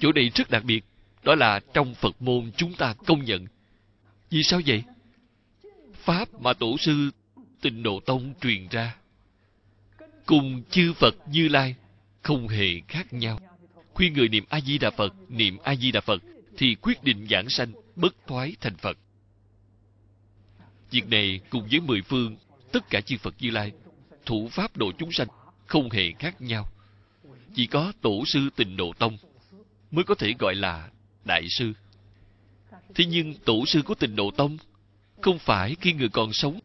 chỗ này rất đặc biệt đó là trong phật môn chúng ta công nhận vì sao vậy pháp mà tổ sư tịnh độ tông truyền ra cùng chư phật như lai không hề khác nhau khuyên người niệm a di đà phật niệm a di đà phật thì quyết định giảng sanh bất thoái thành phật việc này cùng với mười phương tất cả chư phật như lai thủ pháp độ chúng sanh không hề khác nhau chỉ có tổ sư tịnh độ tông mới có thể gọi là đại sư thế nhưng tổ sư của tịnh độ tông không phải khi người còn sống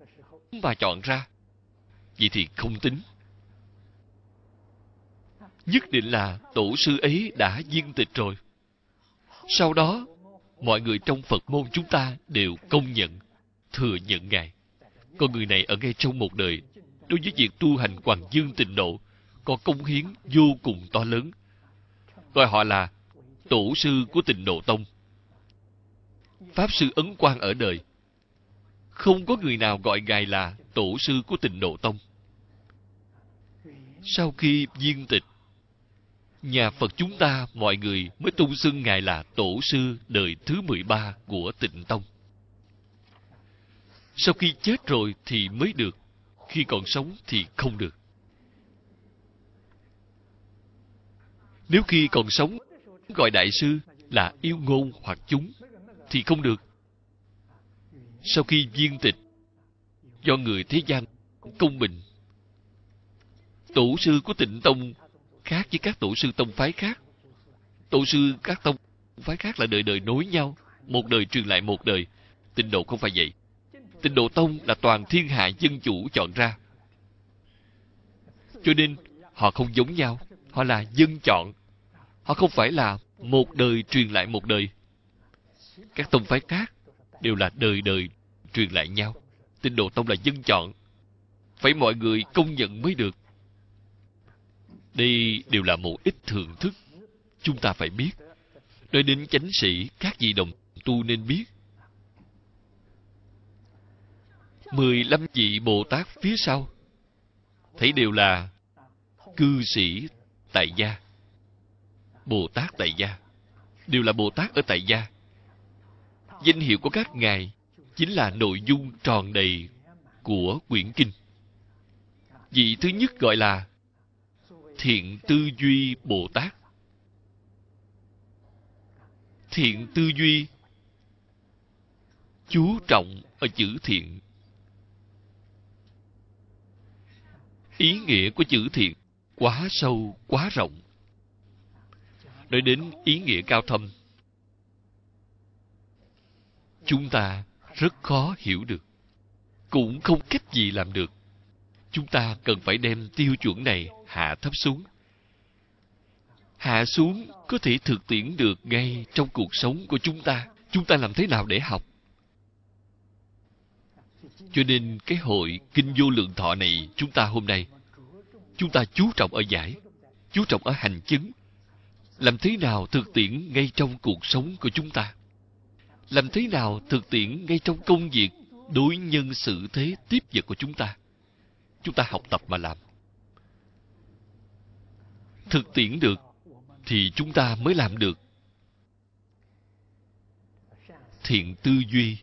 mà chọn ra vậy thì không tính nhất định là tổ sư ấy đã viên tịch rồi sau đó mọi người trong phật môn chúng ta đều công nhận thừa nhận ngài con người này ở ngay trong một đời đối với việc tu hành hoàng dương tịnh độ có công hiến vô cùng to lớn gọi họ là tổ sư của tịnh độ tông pháp sư ấn quang ở đời không có người nào gọi ngài là tổ sư của tịnh độ tông sau khi viên tịch nhà phật chúng ta mọi người mới tôn xưng ngài là tổ sư đời thứ mười ba của tịnh tông sau khi chết rồi thì mới được khi còn sống thì không được nếu khi còn sống gọi đại sư là yêu ngôn hoặc chúng thì không được sau khi viên tịch do người thế gian công bình tổ sư của tịnh tông khác với các tổ sư tông phái khác tổ sư các tông phái khác là đời đời nối nhau một đời truyền lại một đời tịnh độ không phải vậy tịnh độ tông là toàn thiên hạ dân chủ chọn ra cho nên họ không giống nhau họ là dân chọn Họ không phải là một đời truyền lại một đời. Các tông phái khác đều là đời đời truyền lại nhau. Tinh độ tông là dân chọn. Phải mọi người công nhận mới được. Đây đều là một ít thưởng thức. Chúng ta phải biết. Nói đến chánh sĩ, các vị đồng tu nên biết. mười lăm vị Bồ Tát phía sau thấy đều là cư sĩ tại gia Bồ Tát tại gia đều là Bồ Tát ở tại gia. Danh hiệu của các ngài chính là nội dung tròn đầy của quyển kinh. Vị thứ nhất gọi là Thiện Tư Duy Bồ Tát. Thiện Tư Duy chú trọng ở chữ thiện. Ý nghĩa của chữ thiện quá sâu, quá rộng nói đến ý nghĩa cao thâm chúng ta rất khó hiểu được cũng không cách gì làm được chúng ta cần phải đem tiêu chuẩn này hạ thấp xuống hạ xuống có thể thực tiễn được ngay trong cuộc sống của chúng ta chúng ta làm thế nào để học cho nên cái hội kinh vô lượng thọ này chúng ta hôm nay chúng ta chú trọng ở giải chú trọng ở hành chứng làm thế nào thực tiễn ngay trong cuộc sống của chúng ta làm thế nào thực tiễn ngay trong công việc đối nhân sự thế tiếp vật của chúng ta chúng ta học tập mà làm thực tiễn được thì chúng ta mới làm được thiện tư duy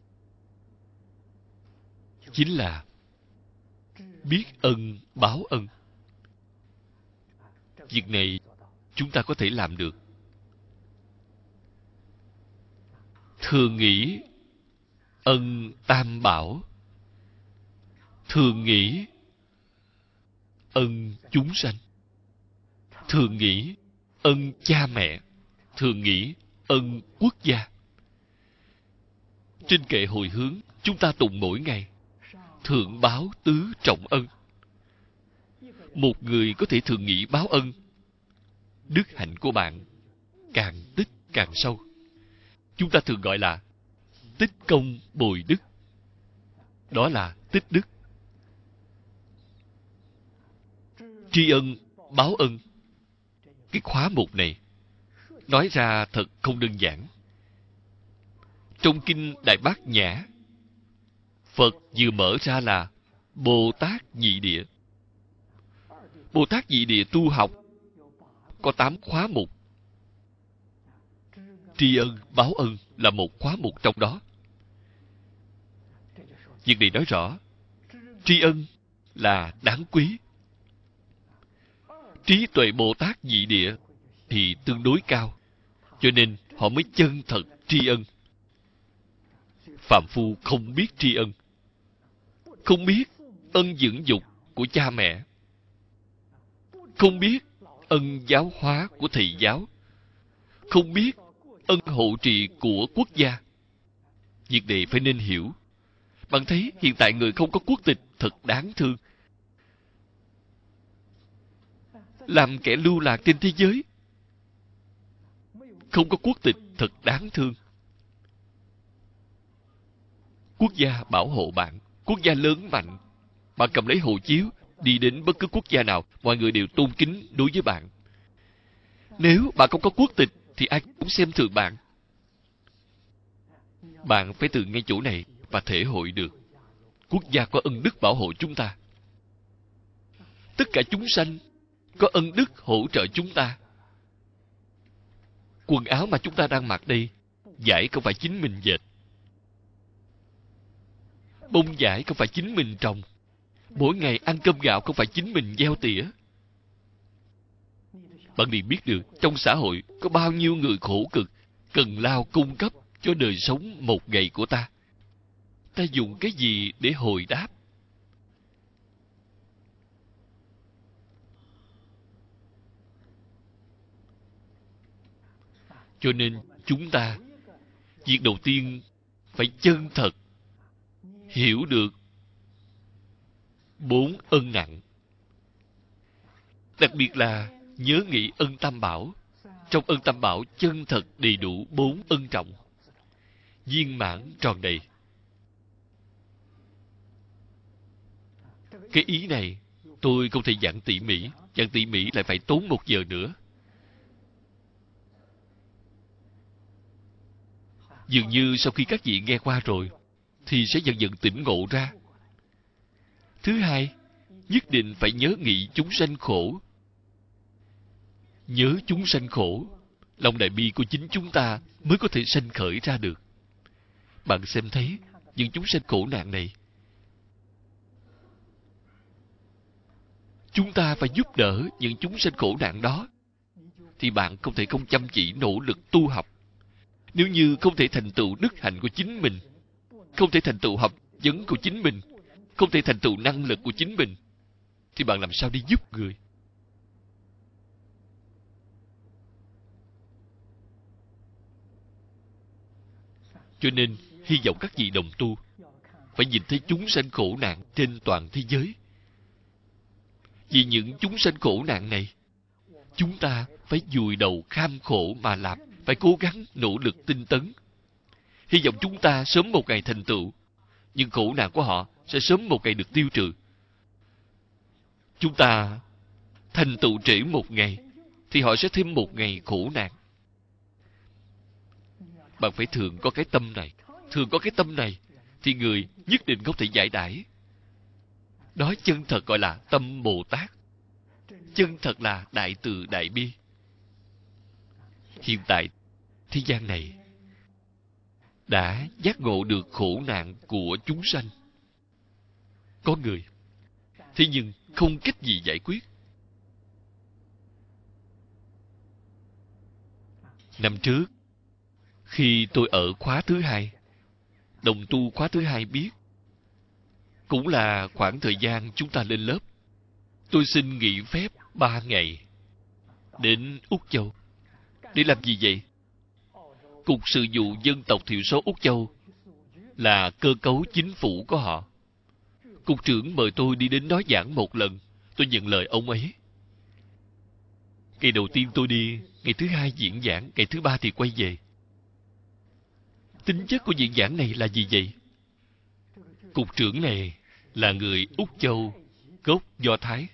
chính là biết ân báo ân việc này chúng ta có thể làm được thường nghĩ ân tam bảo thường nghĩ ân chúng sanh thường nghĩ ân cha mẹ thường nghĩ ân quốc gia trên kệ hồi hướng chúng ta tụng mỗi ngày thượng báo tứ trọng ân một người có thể thường nghĩ báo ân đức hạnh của bạn càng tích càng sâu chúng ta thường gọi là tích công bồi đức đó là tích đức tri ân báo ân cái khóa mục này nói ra thật không đơn giản trong kinh đại bát nhã phật vừa mở ra là bồ tát nhị địa bồ tát nhị địa tu học có tám khóa mục tri ân báo ân là một khóa mục trong đó việc này nói rõ tri ân là đáng quý trí tuệ bồ tát dị địa thì tương đối cao cho nên họ mới chân thật tri ân phạm phu không biết tri ân không biết ân dưỡng dục của cha mẹ không biết ân giáo hóa của thầy giáo không biết ân hộ trì của quốc gia việc này phải nên hiểu bạn thấy hiện tại người không có quốc tịch thật đáng thương làm kẻ lưu lạc trên thế giới không có quốc tịch thật đáng thương quốc gia bảo hộ bạn quốc gia lớn mạnh bạn cầm lấy hộ chiếu đi đến bất cứ quốc gia nào mọi người đều tôn kính đối với bạn nếu bạn không có quốc tịch thì ai cũng xem thường bạn bạn phải từ ngay chỗ này và thể hội được quốc gia có ân đức bảo hộ chúng ta tất cả chúng sanh có ân đức hỗ trợ chúng ta quần áo mà chúng ta đang mặc đây giải không phải chính mình dệt bông giải không phải chính mình trồng mỗi ngày ăn cơm gạo không phải chính mình gieo tỉa bạn liền biết được trong xã hội có bao nhiêu người khổ cực cần lao cung cấp cho đời sống một ngày của ta ta dùng cái gì để hồi đáp cho nên chúng ta việc đầu tiên phải chân thật hiểu được bốn ân nặng đặc biệt là nhớ nghĩ ân tam bảo trong ân tam bảo chân thật đầy đủ bốn ân trọng viên mãn tròn đầy cái ý này tôi không thể giảng tỉ mỉ giảng tỉ mỉ lại phải tốn một giờ nữa dường như sau khi các vị nghe qua rồi thì sẽ dần dần tỉnh ngộ ra Thứ hai, nhất định phải nhớ nghĩ chúng sanh khổ. Nhớ chúng sanh khổ, lòng đại bi của chính chúng ta mới có thể sanh khởi ra được. Bạn xem thấy, những chúng sanh khổ nạn này, chúng ta phải giúp đỡ những chúng sanh khổ nạn đó, thì bạn không thể không chăm chỉ nỗ lực tu học. Nếu như không thể thành tựu đức hạnh của chính mình, không thể thành tựu học vấn của chính mình, không thể thành tựu năng lực của chính mình thì bạn làm sao đi giúp người cho nên hy vọng các vị đồng tu phải nhìn thấy chúng sanh khổ nạn trên toàn thế giới vì những chúng sanh khổ nạn này chúng ta phải vùi đầu kham khổ mà làm phải cố gắng nỗ lực tinh tấn hy vọng chúng ta sớm một ngày thành tựu nhưng khổ nạn của họ sẽ sớm một ngày được tiêu trừ chúng ta thành tựu trễ một ngày thì họ sẽ thêm một ngày khổ nạn bạn phải thường có cái tâm này thường có cái tâm này thì người nhất định không thể giải đãi đó chân thật gọi là tâm bồ tát chân thật là đại từ đại bi hiện tại thế gian này đã giác ngộ được khổ nạn của chúng sanh có người thế nhưng không cách gì giải quyết năm trước khi tôi ở khóa thứ hai đồng tu khóa thứ hai biết cũng là khoảng thời gian chúng ta lên lớp tôi xin nghỉ phép ba ngày đến úc châu để làm gì vậy cục sử dụng dân tộc thiểu số úc châu là cơ cấu chính phủ của họ cục trưởng mời tôi đi đến nói giảng một lần tôi nhận lời ông ấy ngày đầu tiên tôi đi ngày thứ hai diễn giảng ngày thứ ba thì quay về tính chất của diễn giảng này là gì vậy cục trưởng này là người úc châu gốc do thái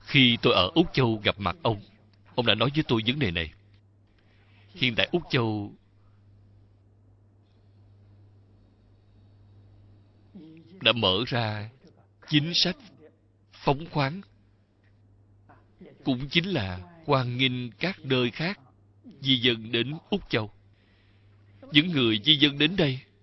khi tôi ở úc châu gặp mặt ông ông đã nói với tôi vấn đề này hiện tại úc châu đã mở ra chính sách phóng khoáng cũng chính là hoan nghênh các nơi khác di dân đến úc châu những người di dân đến đây